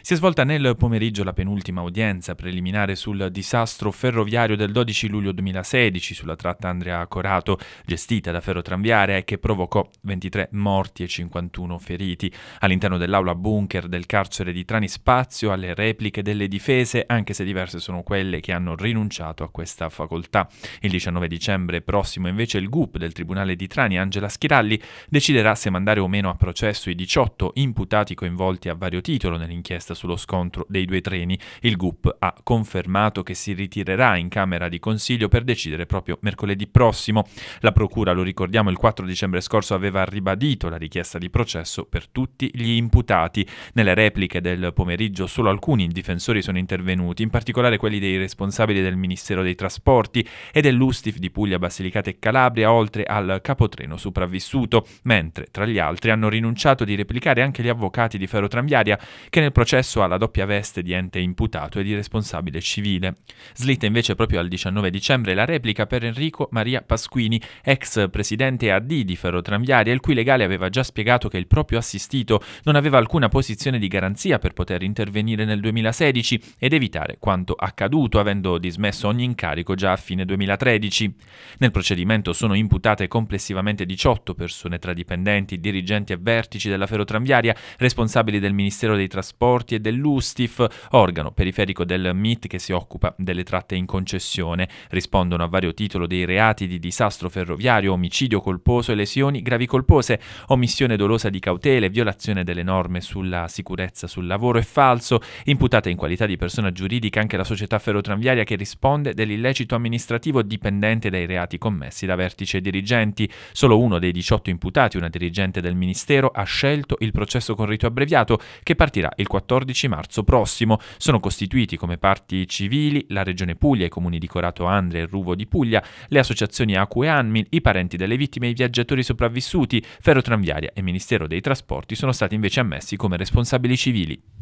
Si è svolta nel pomeriggio la penultima udienza preliminare sul disastro ferroviario del 12 luglio 2016 sulla tratta Andrea-Corato, gestita da Ferrotranviaria e che provocò 23 morti e 51 feriti. All'interno dell'aula bunker del carcere di Trani spazio alle repliche delle difese, anche se diverse sono quelle che hanno rinunciato a questa facoltà. Il 19 dicembre prossimo invece il GUP del Tribunale di Trani, Angela Schiralli, deciderà se mandare o meno a processo i 18 imputati coinvolti a vario titolo nell'inchiesta inchiesta sullo scontro dei due treni, il GUP ha confermato che si ritirerà in Camera di Consiglio per decidere proprio mercoledì prossimo. La Procura, lo ricordiamo, il 4 dicembre scorso aveva ribadito la richiesta di processo per tutti gli imputati. Nelle repliche del pomeriggio solo alcuni difensori sono intervenuti, in particolare quelli dei responsabili del Ministero dei Trasporti e dell'Ustif di Puglia, Basilicata e Calabria, oltre al capotreno sopravvissuto, mentre tra gli altri hanno rinunciato di replicare anche gli avvocati di Ferrotranviaria che nel processo accesso alla doppia veste di ente imputato e di responsabile civile. Slitta invece proprio al 19 dicembre la replica per Enrico Maria Pasquini, ex presidente AD di Ferrotranviaria, il cui legale aveva già spiegato che il proprio assistito non aveva alcuna posizione di garanzia per poter intervenire nel 2016 ed evitare quanto accaduto, avendo dismesso ogni incarico già a fine 2013. Nel procedimento sono imputate complessivamente 18 persone tra dipendenti, dirigenti e vertici della ferrotranviaria, responsabili del Ministero dei Trasporti, trasporti e dell'USTIF, organo periferico del MIT che si occupa delle tratte in concessione. Rispondono a vario titolo dei reati di disastro ferroviario, omicidio colposo e lesioni gravi colpose, omissione dolosa di cautele, violazione delle norme sulla sicurezza sul lavoro e falso, imputata in qualità di persona giuridica anche la società ferrotranviaria che risponde dell'illecito amministrativo dipendente dai reati commessi da vertice e dirigenti. Solo uno dei 18 imputati, una dirigente del Ministero, ha scelto il processo con rito abbreviato che partirà il 14 14 marzo prossimo. Sono costituiti come parti civili la Regione Puglia, i comuni di Corato Andre e Ruvo di Puglia, le associazioni ACU e ANMIL, i parenti delle vittime e i viaggiatori sopravvissuti, Ferrotranviaria e Ministero dei Trasporti sono stati invece ammessi come responsabili civili.